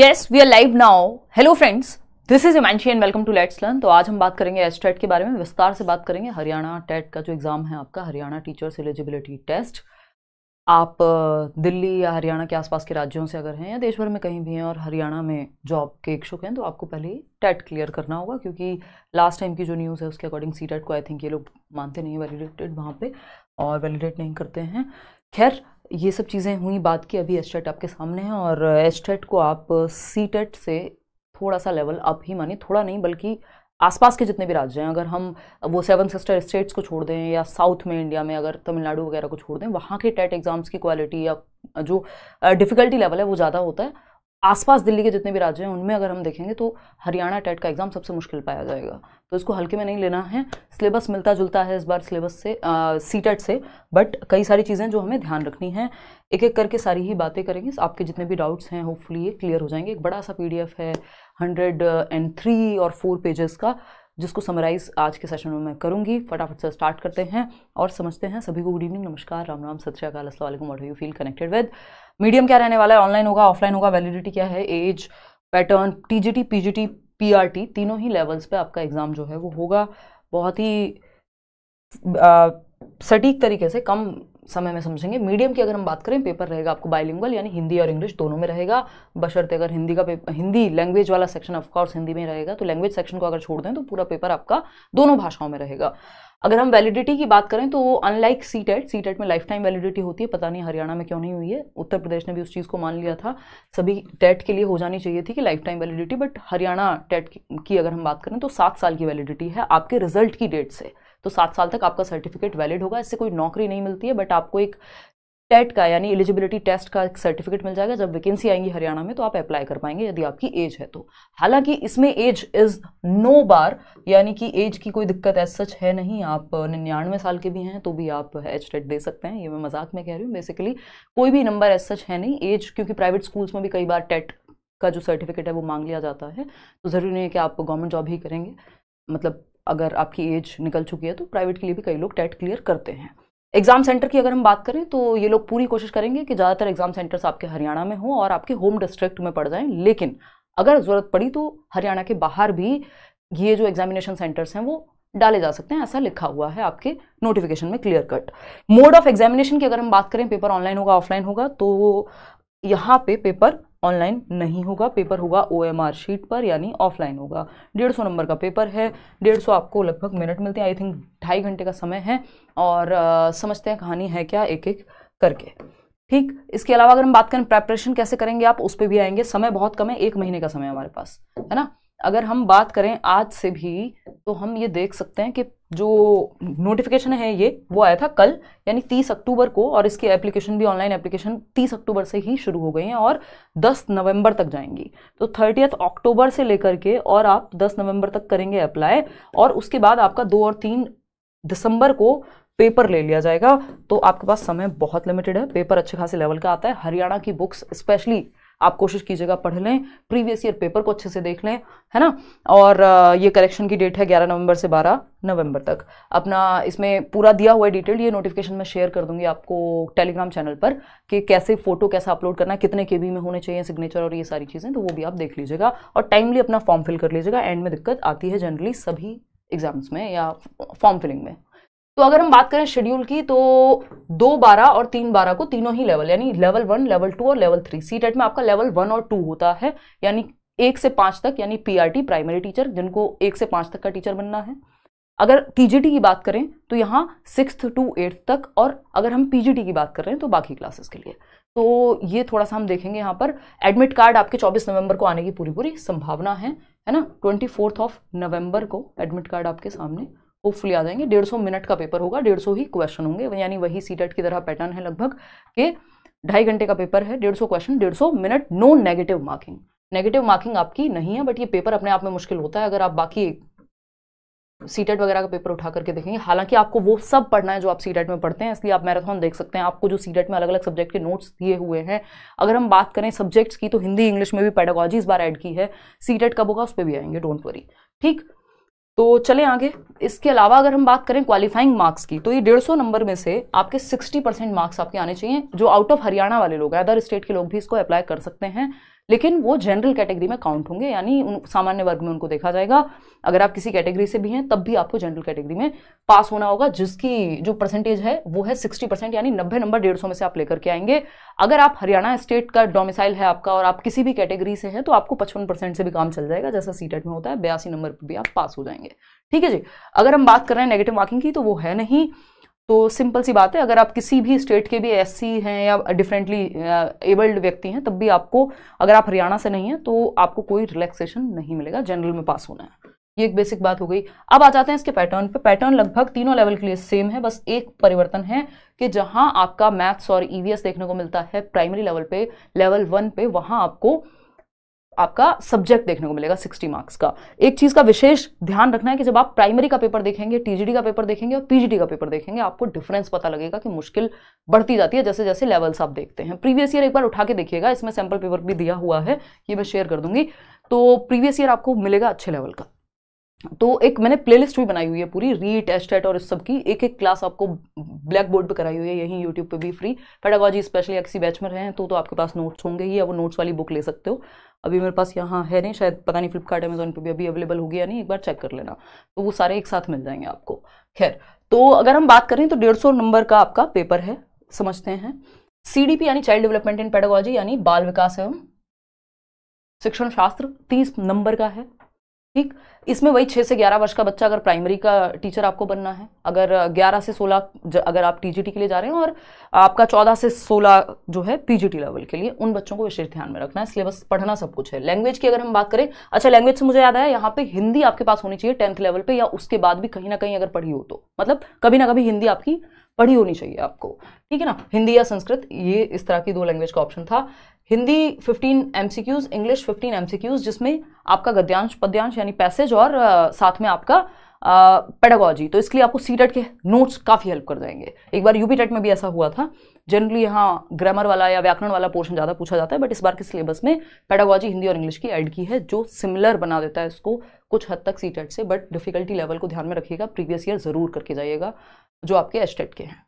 yes we are live now hello friends this is Himanshi and welcome to let's learn तो आज हम बात करेंगे एस टेट e के बारे में विस्तार से बात करेंगे हरियाणा टेट e का जो एग्ज़ाम है आपका हरियाणा टीचर्स एलिजिबिलिटी टेस्ट आप दिल्ली या हरियाणा के आसपास के राज्यों से अगर हैं या देश भर में कहीं भी हैं और हरियाणा में जॉब के इच्छुक हैं तो आपको पहले ही टेट क्लियर e करना होगा क्योंकि लास्ट टाइम की जो न्यूज़ है उसके अकॉर्डिंग सी टेट को आई थिंक ये लोग मानते नहीं है वैलिडेटेड वहाँ पर और वैलिडेट नहीं करते हैं खैर ये सब चीज़ें हुई बात की अभी एस्टेट आपके सामने है और एस्टेट को आप सी uh, टेट से थोड़ा सा लेवल अप ही मानिए थोड़ा नहीं बल्कि आसपास के जितने भी राज्य हैं अगर हम वो सेवन सिस्टर स्टेट्स को छोड़ दें या साउथ में इंडिया में अगर तमिलनाडु वगैरह को छोड़ दें वहाँ के टेट एग्ज़ाम्स e की क्वालिटी या जो डिफ़िकल्टी uh, लेवल है वो ज़्यादा होता है आसपास दिल्ली के जितने भी राज्य हैं उनमें अगर हम देखेंगे तो हरियाणा टेट का एग्ज़ाम सबसे मुश्किल पाया जाएगा तो इसको हल्के में नहीं लेना है सिलेबस मिलता जुलता है इस बार सिलेबस से सी टेट से बट कई सारी चीज़ें जो हमें ध्यान रखनी है एक एक करके सारी ही बातें करेंगे आपके जितने भी डाउट्स हैं होपफुली ये क्लियर हो जाएंगे एक बड़ा सा पी है हंड्रेड एंड थ्री और फोर पेजेस का जिसको समराइज़ आज के सेशन में मैं करूँगी फटाफट से स्टार्ट करते हैं और समझते हैं सभी को गुड इवनिंग नमस्कार राम राम सत श्रीकाल असलम what you feel connected with medium क्या रहने वाला है ऑनलाइन होगा ऑफलाइन होगा वैलिडिटी क्या है as pattern P R T तीनों ही लेवल्स पे आपका एग्ज़ाम जो है वो होगा बहुत ही सटीक तरीके से कम समय में समझेंगे मीडियम की अगर हम बात करें पेपर रहेगा आपको बायलिंगल यानी हिंदी और इंग्लिश दोनों में रहेगा बशर्ते अगर हिंदी का पेपर हिंदी लैंग्वेज वाला सेक्शन ऑफकोर्स हिंदी में रहेगा तो लैंग्वेज सेक्शन को अगर छोड़ दें तो पूरा पेपर आपका दोनों भाषाओं में रहेगा अगर हम वैलिडिटी की बात करें तो unlike C TET C TET में लाइफ टाइम वैलिडिटी होती है पता नहीं हरियाणा में क्यों नहीं हुई है उत्तर प्रदेश ने भी उस चीज़ को मान लिया था सभी टेट e के लिए हो जानी चाहिए थी कि life time validity but Haryana TET e की अगर हम बात करें तो सात साल की वैलिडिटी है आपके रिजल्ट की डेट से तो सात साल तक आपका सर्टिफिकेट वैलिड होगा इससे कोई नौकरी नहीं मिलती है बट आपको एक टेट का यानी एलिजिबिलिटी टेस्ट का एक सर्टिफिकेट मिल जाएगा जब वैकेंसी आएंगी हरियाणा में तो आप अप्लाई कर पाएंगे यदि आपकी एज है तो हालांकि इसमें एज इज नो बार यानी कि एज की कोई दिक्कत ऐसा सच है नहीं आप निन्यानवे साल के भी हैं तो भी आप एच टेट दे सकते हैं ये मैं मजाक में कह रही हूँ बेसिकली कोई भी नंबर ऐसा सच है नहीं एज क्योंकि प्राइवेट स्कूल्स में भी कई बार टेट का जो सर्टिफिकेट है वो मांग लिया जाता है तो ज़रूरी नहीं है कि आप गवर्नमेंट जॉब ही करेंगे मतलब अगर आपकी एज निकल चुकी है तो प्राइवेट के लिए भी कई लोग टेट क्लियर करते हैं एग्जाम सेंटर की अगर हम बात करें तो ये लोग पूरी कोशिश करेंगे कि ज़्यादातर एग्जाम सेंटर्स आपके हरियाणा में हों और आपके होम डिस्ट्रिक्ट में पड़ जाएं लेकिन अगर ज़रूरत पड़ी तो हरियाणा के बाहर भी ये जो एग्जामिनेशन सेंटर्स हैं वो डाले जा सकते हैं ऐसा लिखा हुआ है आपके नोटिफिकेशन में clear cut mode of examination की अगर हम बात करें पेपर ऑनलाइन होगा ऑफलाइन होगा तो यहाँ पे पेपर ऑनलाइन नहीं होगा पेपर होगा ओ शीट पर यानी ऑफलाइन होगा डेढ़ सौ नंबर का पेपर है डेढ़ सौ आपको लगभग मिनट मिलते हैं आई थिंक ढाई घंटे का समय है और आ, समझते हैं कहानी है क्या एक एक करके ठीक इसके अलावा अगर हम बात करें प्रेपरेशन कैसे करेंगे आप उस पर भी आएंगे समय बहुत कम है एक महीने का समय हमारे पास है ना अगर हम बात करें आज से भी तो हम ये देख सकते हैं कि जो नोटिफिकेशन है ये वो आया था कल यानी 30 अक्टूबर को और इसकी एप्लीकेशन भी ऑनलाइन एप्लीकेशन 30 अक्टूबर से ही शुरू हो गई हैं और 10 नवंबर तक जाएंगी तो थर्टियथ अक्टूबर से लेकर के और आप 10 नवंबर तक करेंगे अप्लाई और उसके बाद आपका दो और तीन दिसंबर को पेपर ले लिया जाएगा तो आपके पास समय बहुत लिमिटेड है पेपर अच्छे खासे लेवल का आता है हरियाणा की बुक्स स्पेशली आप कोशिश कीजिएगा पढ़ लें प्रीवियस ईयर पेपर को अच्छे से देख लें है ना और ये करेक्शन की डेट है ग्यारह नवंबर से बारह नवंबर तक अपना इसमें पूरा दिया हुआ डिटेल ये नोटिफिकेशन मैं शेयर कर दूंगी आपको टेलीग्राम चैनल पर कि कैसे फ़ोटो कैसा अपलोड करना है कितने के में होने चाहिए सिग्नेचर और ये सारी चीज़ें तो वो भी आप देख लीजिएगा और टाइमली अपना फॉर्म फिल कर लीजिएगा एंड में दिक्कत आती है जनरली सभी एग्ज़ाम्स में या फॉर्म फिलिंग में तो अगर हम बात करें शेड्यूल की तो दो बारह और तीन बारह को तीनों ही लेवल यानी लेवल वन लेवल टू और लेवल थ्री सी टेट में आपका लेवल वन और टू होता है यानी एक से पांच तक यानी पीआरटी प्राइमरी टीचर जिनको एक से पांच तक का टीचर बनना है अगर टीजीटी की बात करें तो यहाँ सिक्स टू एट्थ तक और अगर हम पीजीटी की बात कर रहे हैं तो बाकी क्लासेस के लिए तो ये थोड़ा सा हम देखेंगे यहाँ पर एडमिट कार्ड आपके 24 नवंबर को आने की पूरी पूरी संभावना है है ना ट्वेंटी ऑफ नवंबर को एडमिट कार्ड आपके सामने होपफुली आ जाएंगे डेढ़ सौ मिनट का पेपर होगा डेढ़ सौ ही क्वेश्चन होंगे यानी वही सी की तरह पैटर्न है लगभग के ढाई घंटे का पेपर है डेढ़ सौ क्वेश्चन डेढ़ सौ minute no negative marking negative marking आपकी नहीं है बट ये पेपर अपने आप में मुश्किल होता है अगर आप बाकी सीटेट वगैरह का पेपर उठा करके देखेंगे हालांकि आपको वो सब पढ़ना है जो आप सीटेट में पढ़ते हैं इसलिए आप मैराथन देख सकते हैं आपको जो सीटेट में अलग अलग सब्जेक्ट के नोट्स दिए हुए हैं अगर हम बात करें सब्जेक्ट्स की तो हिंदी इंग्लिश में भी पैडागॉजी इस बार ऐड की है सीटेट कब होगा उस पर भी आएंगे डोंट वरी ठीक तो चले आगे इसके अलावा अगर हम बात करें क्वालिफाइंग मार्क्स की तो ये डेढ़ सौ नंबर में से आपके सिक्सटी परसेंट मार्क्स आपके आने चाहिए जो आउट ऑफ हरियाणा वाले लोग हैं अदर स्टेट के लोग भी इसको अप्लाई कर सकते हैं लेकिन वो जनरल कैटेगरी में काउंट होंगे यानी सामान्य वर्ग में उनको देखा जाएगा अगर आप किसी कैटेगरी से भी हैं तब भी आपको जनरल कैटेगरी में पास होना होगा जिसकी जो परसेंटेज है वो है सिक्सटी परसेंट यानी नब्बे नंबर डेढ़ सौ में से आप लेकर के आएंगे अगर आप हरियाणा स्टेट का डोमिसाइल है आपका और आप किसी भी कैटेगरी से हैं तो आपको पचपन परसेंट से भी काम चल जाएगा जैसा सी में होता है बयासी नंबर पर भी आप पास हो जाएंगे ठीक है जी अगर हम बात कर रहे हैं नेगेटिव मार्किंग की तो वो है नहीं तो सिंपल सी बात है अगर आप किसी भी स्टेट के भी एस हैं या डिफरेंटली एबल्ड uh, व्यक्ति हैं तब भी आपको अगर आप हरियाणा से नहीं हैं तो आपको कोई रिलैक्सेशन नहीं मिलेगा जनरल में पास होना है ये एक बेसिक बात हो गई अब आ जाते हैं इसके पैटर्न पे पैटर्न लगभग तीनों लेवल के लिए सेम है बस एक परिवर्तन है कि जहां आपका मैथ्स और ईवीएस e देखने को मिलता है प्राइमरी लेवल पे लेवल वन पे वहां आपको आपका सब्जेक्ट देखने को मिलेगा 60 मार्क्स का एक चीज़ का विशेष ध्यान रखना है कि जब आप प्राइमरी का पेपर देखेंगे टीजीडी का पेपर देखेंगे और पीजीडी का पेपर देखेंगे आपको डिफरेंस पता लगेगा कि मुश्किल बढ़ती जाती है जैसे जैसे लेवल्स आप देखते हैं प्रीवियस ईयर एक बार उठा के देखिएगा इसमें सैम्पल पेपर भी दिया हुआ है ये मैं शेयर कर दूंगी तो प्रीवियस ईयर आपको मिलेगा अच्छे लेवल का तो एक मैंने प्लेलिस्ट भी बनाई हुई है पूरी री टेस्ट एट और इस सब की एक एक क्लास आपको ब्लैक बोर्ड पर कराई हुई है यहीं यूट्यूब पे भी फ्री पेडागॉजी स्पेशली या किसी बैच में रहे हैं तो, तो आपके पास नोट्स होंगे ही या वो नोट्स वाली बुक ले सकते हो अभी मेरे पास यहाँ है नहीं शायद पता नहीं फ्लिपकार्ट अमेज़ोन पर भी अभी अवेलेबल हो या नहीं एक बार चेक कर लेना तो वो सारे एक साथ मिल जाएंगे आपको खैर तो अगर हम बात करें तो डेढ़ सौ नंबर का आपका पेपर है समझते हैं सीडीपी यानी चाइल्ड डेवलपमेंट एंड पेडोलॉजी यानी बाल विकास एवं शिक्षण शास्त्र तीस नंबर का है ठीक इसमें वही छः से ग्यारह वर्ष का बच्चा अगर प्राइमरी का टीचर आपको बनना है अगर ग्यारह से सोलह अगर आप टीजीटी के लिए जा रहे हैं और आपका चौदह से सोलह जो है पीजीटी लेवल के लिए उन बच्चों को विशेष ध्यान में रखना है सिलेबस पढ़ना सब कुछ है लैंग्वेज की अगर हम बात करें अच्छा लैंग्वेज से मुझे याद आया यहाँ पे हिंदी आपके पास होनी चाहिए टेंथ लेवल पर या उसके बाद भी कहीं ना कहीं अगर पढ़ी हो तो मतलब कभी ना कभी हिंदी आपकी पढ़ी होनी चाहिए आपको ठीक है ना हिंदी या संस्कृत ये इस तरह की दो लैंग्वेज का ऑप्शन था हिंदी 15 क्यूज इंग्लिश 15 क्यूज जिसमें आपका गद्यांश पद्यांश यानी पैसेज और आ, साथ में आपका पेडागॉजी तो इसके लिए आपको सी टेट e के नोट्स काफ़ी हेल्प कर जाएंगे एक बार यू टेट e में भी ऐसा हुआ था जनरली यहाँ ग्रामर वाला या व्याकरण वाला पोर्शन ज़्यादा पूछा जाता है बट इस बार के सिलेबस में पैडागॉजी हिंदी और इंग्लिश की ऐड की है जो सिमिलर बना देता है इसको कुछ हद तक सी से बट डिफिकल्टी लेवल को ध्यान में रखिएगा प्रीवियस ईयर ज़रूर करके जाइएगा जो आपके एस्टेट के हैं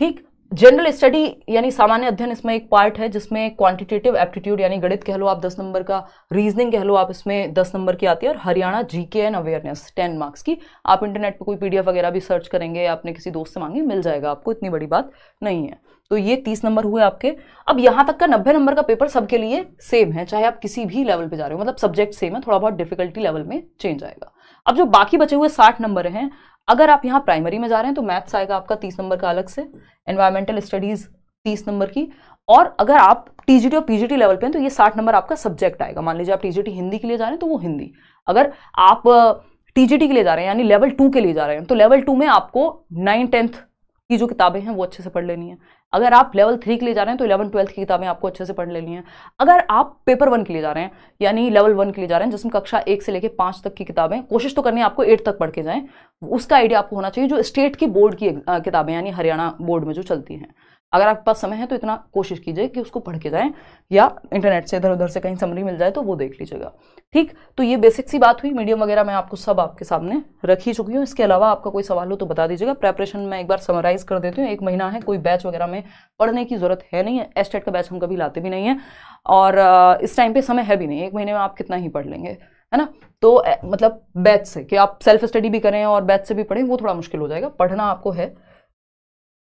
ठीक जनरल स्टडी यानी सामान्य अध्ययन इसमें एक पार्ट है जिसमें क्वांटिटेटिव एप्टीट्यूड यानी गणित कह लो आप दस नंबर का रीजनिंग कह लो आप इसमें दस नंबर की आती है और Haryana GK and awareness ten marks की आप इंटरनेट पे कोई पीडीएफ वगैरह भी सर्च करेंगे या आपने किसी दोस्त से मांगे मिल जाएगा आपको इतनी बड़ी बात नहीं है तो ये तीस नंबर हुए आपके अब यहां तक का नब्बे नंबर का पेपर सबके लिए सेम है चाहे आप किसी भी लेवल पे जा रहे हो मतलब सब्जेक्ट सेम है थोड़ा बहुत डिफिकल्टी लेवल में चेंज आएगा अब जो बाकी बचे हुए साठ नंबर हैं अगर आप यहाँ प्राइमरी में जा रहे हैं तो मैथ्स आएगा आपका तीस नंबर का अलग से एनवायरमेंटल स्टडीज़ तीस नंबर की और अगर आप टीजीटी और पीजीटी लेवल पे हैं तो ये साठ नंबर आपका सब्जेक्ट आएगा मान लीजिए आप टीजीटी हिंदी के लिए जा रहे हैं तो वो हिंदी अगर आप टीजीटी के लिए जा रहे हैं यानी लेवल टू के लिए जा रहे हैं तो लेवल टू में आपको नाइन टेंथ की जो किताबें हैं वो अच्छे से पढ़ लेनी है अगर आप लेवल थ्री के लिए जा रहे हैं तो इलेवन ट्वेल्थ की किताबें आपको अच्छे से पढ़ लेनी है अगर आप पेपर वन के लिए जा रहे हैं यानी लेवल वन के लिए जा रहे हैं जिसमें कक्षा एक से लेकर पाँच तक की किताबें कोशिश तो करनी है आपको एट तक पढ़ के जाएँ उसका आइडिया आपको होना चाहिए जो स्टेट की बोर्ड की किताबें यानी हरियाणा बोर्ड में जो चलती हैं अगर आपके पास समय है तो इतना कोशिश कीजिए कि उसको पढ़ के जाएं या इंटरनेट से इधर उधर से कहीं समरी मिल जाए तो वो देख लीजिएगा ठीक तो ये बेसिक सी बात हुई मीडियम वगैरह मैं आपको सब आपके सामने रख ही चुकी हूँ इसके अलावा आपका कोई सवाल हो तो बता दीजिएगा प्रेपरेशन मैं एक बार समराइज कर देती हूँ एक महीना है कोई बैच वगैरह में पढ़ने की जरूरत है नहीं है एस्टेट का बैच हम कभी लाते भी नहीं है और इस टाइम पर समय है भी नहीं एक महीने में आप कितना ही पढ़ लेंगे है ना तो मतलब बैच से कि आप सेल्फ स्टडी भी करें और बैच से भी पढ़ें वो थोड़ा मुश्किल हो जाएगा पढ़ना आपको है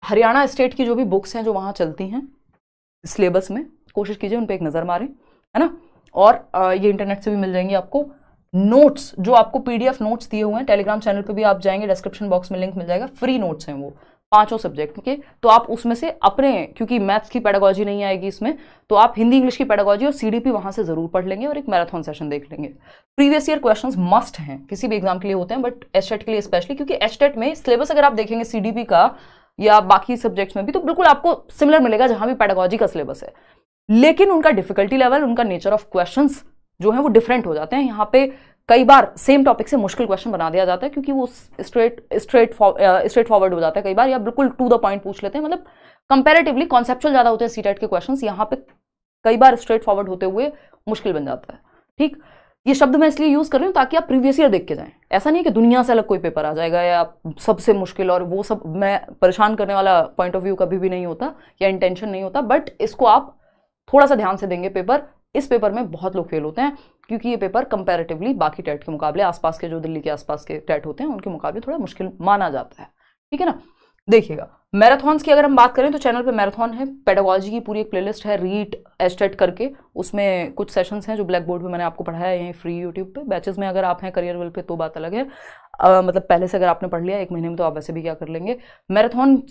हरियाणा स्टेट की जो भी बुक्स हैं जो वहाँ चलती हैं सिलेबस में कोशिश कीजिए उन पर एक नज़र मारें है ना और ये इंटरनेट से भी मिल जाएंगी आपको नोट्स जो आपको पीडीएफ नोट्स दिए हुए हैं टेलीग्राम चैनल पे भी आप जाएंगे डिस्क्रिप्शन बॉक्स में लिंक मिल जाएगा फ्री नोट्स हैं वो पांचों सब्जेक्ट के तो आप उसमें से अपने क्योंकि मैथ्स की पैडागॉजी नहीं आएगी इसमें तो आप हिंदी इंग्लिश की पैडागॉजी और सीडीपी वहां से जरूर पढ़ लेंगे और एक मैराथन सेशन देख लेंगे प्रीवियस ईयर क्वेश्चन मस्ट हैं किसी भी एग्जाम के लिए होते हैं बट एस्टेट e के लिए स्पेशली क्योंकि एस्टेट e में सिलेबस अगर आप देखेंगे सीडीपी का या बाकी सब्जेक्ट्स में भी तो बिल्कुल आपको सिमिलर मिलेगा जहां भी पैडागोजी का सिलेबस है लेकिन उनका डिफिकल्टी लेवल उनका नेचर ऑफ क्वेश्चन जो है वो डिफरेंट हो जाते हैं यहाँ पे कई बार सेम टॉपिक से मुश्किल क्वेश्चन बना दिया जाता है क्योंकि वो स्ट्रेट स्ट्रेट स्ट्रेट फॉरवर्ड हो जाता है कई बार या बिल्कुल टू द पॉइंट पूछ लेते हैं मतलब कंपेरेटिवली कॉन्सेप्चुअल ज़्यादा होते हैं सी के क्वेश्चन यहाँ पे कई बार स्ट्रेट फॉरवर्ड होते हुए मुश्किल बन जाता है ठीक ये शब्द मैं इसलिए यूज़ कर रही हूँ ताकि आप प्रीवियस ईयर देख के जाएं ऐसा नहीं है कि दुनिया से अलग कोई पेपर आ जाएगा या सबसे मुश्किल और वो सब मैं परेशान करने वाला पॉइंट ऑफ व्यू कभी भी नहीं होता या इंटेंशन नहीं होता बट इसको आप थोड़ा सा ध्यान से देंगे पेपर इस पेपर में बहुत लोग फेल होते हैं क्योंकि ये पेपर कंपेरेटिवली बाकी टेट के मुकाबले आसपास के जो दिल्ली के आसपास के टेट होते हैं उनके मुकाबले थोड़ा मुश्किल माना जाता है ठीक है ना देखिएगा मैराथन्स की अगर हम बात करें तो चैनल पे मैराथन है पेडागोलॉजी की पूरी एक प्लेलिस्ट है रीट एस्टेट करके उसमें कुछ सेशंस हैं जो ब्लैक बोर्ड में मैंने आपको पढ़ाया है यहीं फ्री यूट्यूब पे बैचेस में अगर आप हैं करियर वेल पे तो बात अलग है आ, मतलब पहले से अगर आपने पढ़ लिया एक महीने में तो आप वैसे भी क्या कर लेंगे मैराथन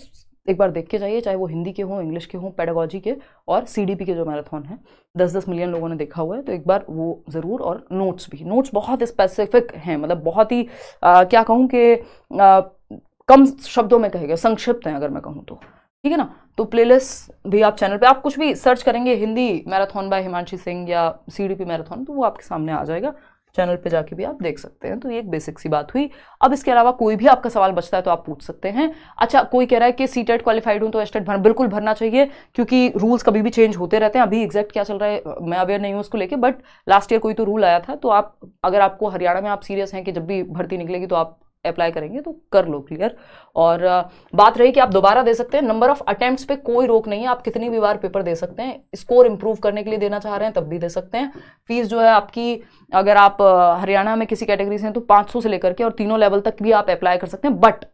एक बार देख के जाइए चाहे वो हिंदी के हों इंग्लिश के हों पेडागोजी के और सी के जो मैराथन है दस दस मिलियन लोगों ने देखा हुआ है तो एक बार वो ज़रूर और नोट्स भी नोट्स बहुत स्पेसिफिक हैं मतलब बहुत ही क्या कहूँ कि कम शब्दों में कहे गए संक्षिप्त हैं अगर मैं कहूँ तो ठीक है ना तो प्लेलिस्ट भी आप चैनल पे आप कुछ भी सर्च करेंगे हिंदी मैराथन बाय हिमांशी सिंह या सी डी पी मैराथन तो वो आपके सामने आ जाएगा चैनल पे जाके भी आप देख सकते हैं तो ये एक बेसिक सी बात हुई अब इसके अलावा कोई भी आपका सवाल बचता है तो आप पूछ सकते हैं अच्छा कोई कह रहा है कि सी टेट क्वालिफाइड हूँ तो एस्टेट e भरना बिल्कुल भरना चाहिए क्योंकि रूल्स कभी भी चेंज होते रहते हैं अभी एग्जैक्ट क्या चल रहा है मैं अवेयर नहीं हूँ उसको लेकर बट लास्ट ईयर कोई तो रूल आया था तो आप अगर आपको हरियाणा में आप सीरियस हैं कि जब भी भर्ती निकलेगी तो आप अप्लाई करेंगे तो कर लो क्लियर और बात रही कि आप दोबारा दे सकते हैं नंबर ऑफ अटेम्प्ट्स पे कोई रोक नहीं है आप कितनी भी बार पेपर दे सकते हैं स्कोर इंप्रूव करने के लिए देना चाह रहे हैं तब भी दे सकते हैं फीस जो है आपकी अगर आप हरियाणा में किसी कैटेगरी से हैं तो 500 से लेकर के और तीनों लेवल तक भी आप अप्लाई कर सकते हैं बट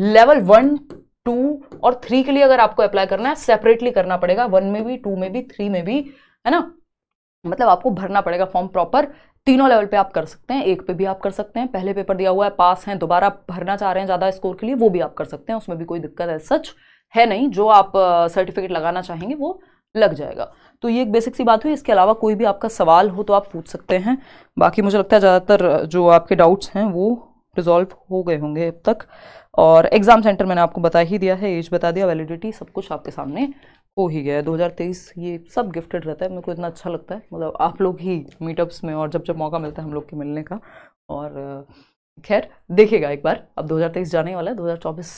लेवल वन टू और थ्री के लिए अगर आपको अप्लाई करना है सेपरेटली करना पड़ेगा वन में भी टू में भी थ्री में भी है ना मतलब आपको भरना पड़ेगा फॉर्म प्रॉपर तीनों लेवल पे आप कर सकते हैं एक पे भी आप कर सकते हैं पहले पेपर दिया हुआ है पास हैं दोबारा भरना चाह रहे हैं ज़्यादा स्कोर के लिए वो भी आप कर सकते हैं उसमें भी कोई दिक्कत है सच है नहीं जो आप सर्टिफिकेट लगाना चाहेंगे वो लग जाएगा तो ये एक बेसिक सी बात हुई इसके अलावा कोई भी आपका सवाल हो तो आप पूछ सकते हैं बाकी मुझे लगता है ज़्यादातर जो आपके डाउट्स हैं वो रिजॉल्व हो गए होंगे अब तक और एग्ज़ाम सेंटर मैंने आपको बता ही दिया है एज बता दिया वैलिडिटी सब कुछ आपके सामने हो ही गया है तेईस ये सब गिफ्टेड रहता है मेरे को इतना अच्छा लगता है मतलब आप लोग ही मीटअप्स में और जब जब मौका मिलता है हम लोग के मिलने का और खैर देखिएगा एक बार अब 2023 जाने वाला है 2024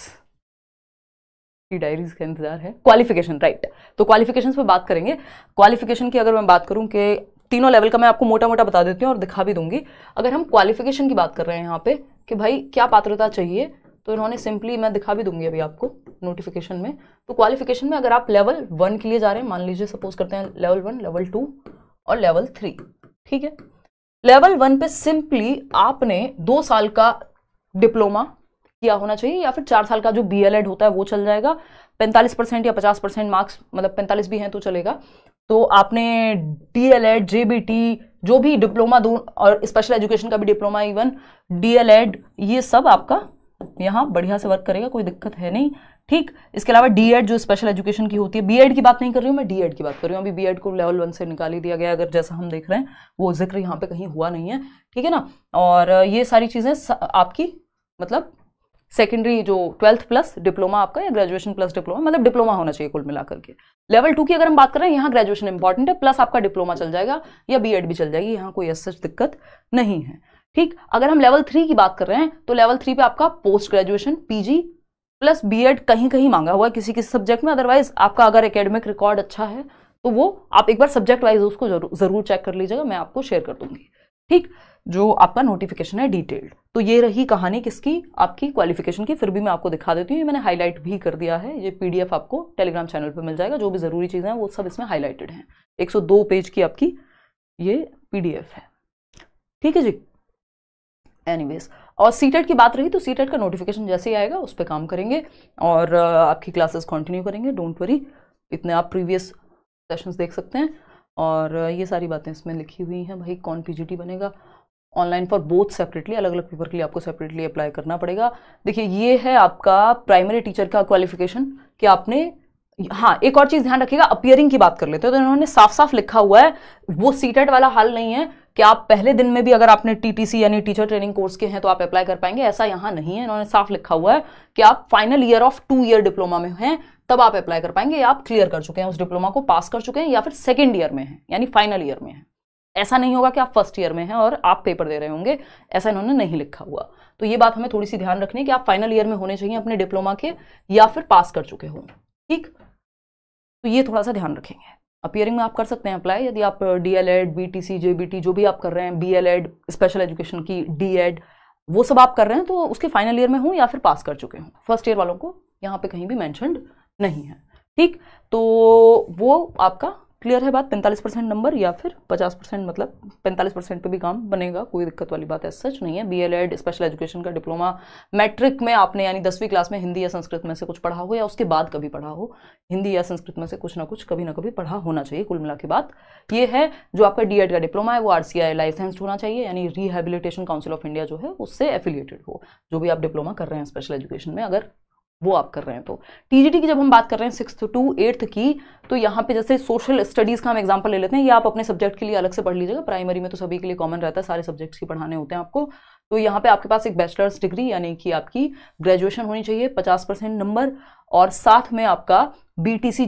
की डायरीज का इंतजार है क्वालिफिकेशन राइट तो क्वालिफिकेशन पे बात करेंगे क्वालिफिकेशन की अगर मैं बात करूँ कि तीनों लेवल का मैं आपको मोटा मोटा बता देती हूँ और दिखा भी दूंगी अगर हम क्वालिफिकेशन की बात कर रहे हैं यहाँ पे कि भाई क्या पात्रता चाहिए तो इन्होंने सिंपली मैं दिखा भी दूंगी अभी आपको नोटिफिकेशन में तो क्वालिफिकेशन में अगर आप लेवल वन के लिए जा रहे हैं मान लीजिए सपोज करते हैं लेवल वन लेवल टू और लेवल थ्री ठीक है लेवल वन पे सिंपली आपने दो साल का डिप्लोमा किया होना चाहिए या फिर चार साल का जो बी होता है वो चल जाएगा पैंतालीस परसेंट या पचास परसेंट मार्क्स मतलब पैंतालीस भी हैं तो चलेगा तो आपने D El Ed J B T जो भी डिप्लोमा दो और स्पेशल एजुकेशन का भी diploma even D El Ed ये सब आपका यहाँ बढ़िया से वर्क करेगा कोई दिक्कत है नहीं ठीक इसके अलावा डीएड जो स्पेशल एजुकेशन की होती है बी की बात नहीं कर रही हूँ मैं डीएड की बात कर रही हूँ अभी बी को लेवल वन से निकाल ही दिया गया अगर जैसा हम देख रहे हैं वो जिक्र यहाँ पे कहीं हुआ नहीं है ठीक है ना और ये सारी चीज़ें आपकी मतलब सेकेंडरी जो ट्वेल्थ प्लस डिप्लोमा आपका या ग्रेजुएशन प्लस डिप्लोमा मतलब डिप्लोमा होना चाहिए कुल मिलाकर के लेवल टू की अगर हम बात करें यहाँ ग्रेजुएशन इंपॉर्टेंट है प्लस आपका डिप्लोमा चल जाएगा या बीएड भी चल जाएगी यहाँ कोई सच दिक्कत नहीं है ठीक अगर हम लेवल थ्री की बात कर रहे हैं तो लेवल थ्री पे आपका post graduation PG plus B Ed कहीं कहीं मांगा हुआ है किसी किसी सब्जेक्ट में अदरवाइज आपका अगर एकेडमिक रिकॉर्ड अच्छा है तो वो आप एक बार सब्जेक्ट वाइज उसको जरूर जरूर चेक कर लीजिएगा मैं आपको शेयर कर दूंगी ठीक जो आपका नोटिफिकेशन है डिटेल्ड तो ये रही कहानी किसकी आपकी क्वालिफिकेशन की फिर भी मैं आपको दिखा देती हूँ ये मैंने हाईलाइट भी कर दिया है ये पीडीएफ आपको टेलीग्राम चैनल पर मिल जाएगा जो भी ज़रूरी चीज़ें हैं वो सब इसमें हाईलाइटेड हैं 102 पेज की आपकी ये पीडीएफ है ठीक है जी एनीवेज और सीटेट e की बात रही तो सीटेट e का नोटिफिकेशन जैसे ही आएगा उस पर काम करेंगे और आपकी क्लासेस कंटिन्यू करेंगे डोंट वरी इतने आप प्रीवियस सेशंस देख सकते हैं और ये सारी बातें इसमें लिखी हुई हैं भाई कौन पी बनेगा ऑनलाइन फॉर बोथ सेपरेटली अलग अलग पेपर के लिए आपको सेपरेटली अप्लाई करना पड़ेगा देखिए ये है आपका प्राइमरी टीचर का क्वालिफिकेशन कि आपने हाँ एक और चीज़ ध्यान रखिएगा अपियरिंग की बात कर लेते हैं तो इन्होंने साफ साफ लिखा हुआ है वो सीटेट e वाला हाल नहीं है कि आप पहले दिन में भी अगर आपने टीटीसी यानी टीचर ट्रेनिंग कोर्स के हैं तो आप अप्लाई कर पाएंगे ऐसा यहां नहीं है इन्होंने साफ लिखा हुआ है कि आप final year of two year diploma में हैं तब आप अप्लाई कर पाएंगे या आप क्लियर कर चुके हैं उस डिप्लोमा को पास कर चुके हैं या फिर सेकेंड ईयर में है यानी फाइनल ईयर में है ऐसा नहीं होगा कि आप फर्स्ट ईयर में हैं और आप पेपर दे रहे होंगे ऐसा इन्होंने नहीं लिखा हुआ तो ये बात हमें थोड़ी सी ध्यान रखनी है कि आप फाइनल ईयर में होने चाहिए अपने डिप्लोमा के या फिर पास कर चुके हों ठीक तो ये थोड़ा सा ध्यान रखेंगे अपियरिंग में आप कर सकते हैं अप्लाई यदि आप D El Ed B T C J B T जो भी आप कर रहे हैं B El Ed special education की डी एड वो सब आप कर रहे हैं तो उसके फाइनल ईयर में हूँ या फिर पास कर चुके हूँ फर्स्ट ईयर वालों को यहाँ पे कहीं भी मैंशनड नहीं है ठीक तो वो आपका क्लियर है बात 45 परसेंट नंबर या फिर 50 परसेंट मतलब 45 परसेंट पर भी काम बनेगा कोई दिक्कत वाली बात है सच नहीं है B El Ed special education का डिप्लोमा मैट्रिक में आपने यानी दसवीं क्लास में हिंदी या संस्कृत में से कुछ पढ़ा हो या उसके बाद कभी पढ़ा हो हिंदी या संस्कृत में से कुछ ना कुछ कभी ना कभी पढ़ा होना चाहिए कुल मिला के बात ये है जो आपका डी e का डिप्लोमा है वो आर सी आई लाइसेंस्ड होना चाहिए यानी रिहेबिलिटेशन काउंसिल ऑफ इंडिया जो है उससे एफिलिएटेड हो जो भी आप डिप्लोमा कर रहे हैं स्पेशल एजुकेशन में अगर वो आप कर रहे हैं तो टीजीटी की जब हम बात कर रहे हैं सिक्स टू एट्थ की तो यहाँ पे जैसे सोशल स्टडीज़ का हम एग्जांपल ले लेते हैं ये आप अपने सब्जेक्ट के लिए अलग से पढ़ लीजिएगा प्राइमरी में तो सभी के लिए कॉमन रहता है सारे सब्जेक्ट्स की पढ़ाने होते हैं आपको तो यहाँ पे आपके पास एक बैचलर्स डिग्री यानी कि आपकी ग्रेजुएशन होनी चाहिए पचास परसेंट नंबर और साथ में आपका बी टी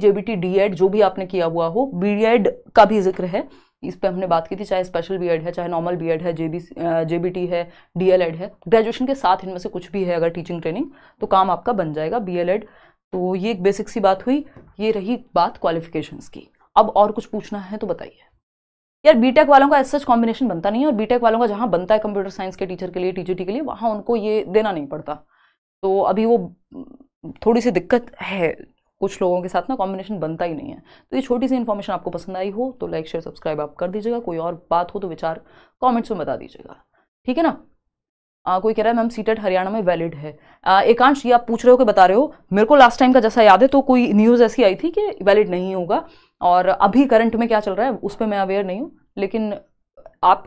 जो भी आपने किया हुआ हो बी एड का भी जिक्र है इस पर हमने बात की थी चाहे स्पेशल बी है चाहे नॉर्मल बी है जे बी जे है डी है ग्रेजुएशन तो के साथ इनमें से कुछ भी है अगर टीचिंग ट्रेनिंग तो काम आपका बन जाएगा बी तो ये एक बेसिक सी बात हुई ये रही बात क्वालिफिकेशंस की अब और कुछ पूछना है तो बताइए यार बीटेक वालों का सच कॉम्बिनेशन बनता नहीं है और बीटेक वालों का जहाँ बनता है कंप्यूटर साइंस के टीचर के लिए टीचर के लिए वहाँ उनको ये देना नहीं पड़ता तो अभी वो थोड़ी सी दिक्कत है कुछ लोगों के साथ ना कॉम्बिनेशन बनता ही नहीं है तो ये छोटी सी इन्फॉर्मेशन आपको पसंद आई हो तो लाइक शेयर सब्सक्राइब आप कर दीजिएगा कोई और बात हो तो विचार कॉमेंट्स में बता दीजिएगा ठीक है ना आ, कोई कह रहा है मैम सीटेट हरियाणा में वैलिड है एकांश ये आप पूछ रहे हो कि बता रहे हो मेरे को लास्ट टाइम का जैसा याद है तो कोई न्यूज़ ऐसी आई थी कि वैलिड नहीं होगा और अभी करंट में क्या चल रहा है उस पर मैं अवेयर नहीं हूँ लेकिन आप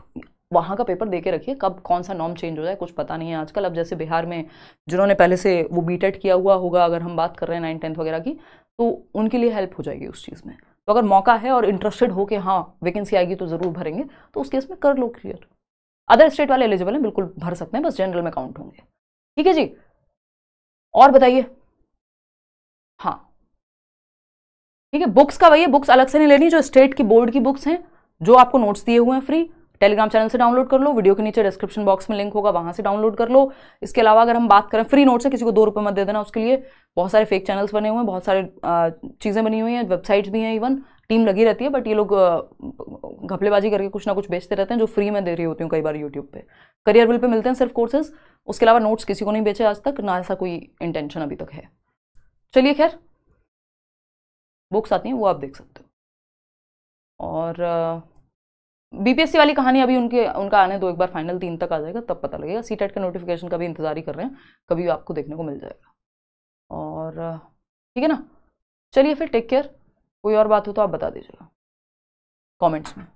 वहाँ का पेपर दे के रखिए कब कौन सा नॉर्म चेंज हो जाए कुछ पता नहीं है आजकल अब जैसे बिहार में जिन्होंने पहले से वो बी किया हुआ होगा अगर हम बात कर रहे हैं नाइन टेंथ वगैरह की तो उनके लिए हेल्प हो जाएगी उस चीज़ में तो अगर मौका है और इंटरेस्टेड हो कि हाँ वैकेंसी आएगी तो ज़रूर भरेंगे तो उस केस में कर लो क्लियर अदर स्टेट वाले एलिजिबल हैं बिल्कुल भर सकते हैं बस जनरल में काउंट होंगे ठीक है जी और बताइए हाँ ठीक है बुक्स का वही बुक्स अलग से नहीं लेनी जो स्टेट की बोर्ड की बुक्स हैं जो आपको नोट्स दिए हुए हैं फ्री टेलीग्राम चैनल से डाउनलोड कर लो वीडियो के नीचे डिस्क्रिप्शन बॉक्स में लिंक होगा वहाँ से डाउनलोड कर लो इसके अलावा अगर हम बात करें फ्री नोट से किसी को दो रुपये मत दे देना उसके लिए बहुत सारे फेक चैनल्स बने हुए हैं बहुत सारे चीज़ें बनी हुई हैं वेबसाइट्स भी हैं इवन टीम लगी रहती है बट ये लोग घपलेबाजी करके कुछ ना कुछ बेचते रहते हैं जो फ्री में दे रही होती हूँ कई बार यूट्यूब पर करियर बिल पर मिलते हैं सिर्फ कोर्सेज उसके अलावा नोट्स किसी को नहीं बेचे आज तक ना ऐसा कोई इंटेंशन अभी तक है चलिए खैर बुक्स आती हैं वो आप देख सकते हो और बीपीएससी वाली कहानी अभी उनके उनका आने दो एक बार फाइनल तीन तक आ जाएगा तब पता लगेगा सी टेट का नोटिफिकेशन का भी इंतजार ही कर रहे हैं कभी आपको देखने को मिल जाएगा और ठीक है ना चलिए फिर टेक केयर कोई और बात हो तो आप बता दीजिएगा कमेंट्स में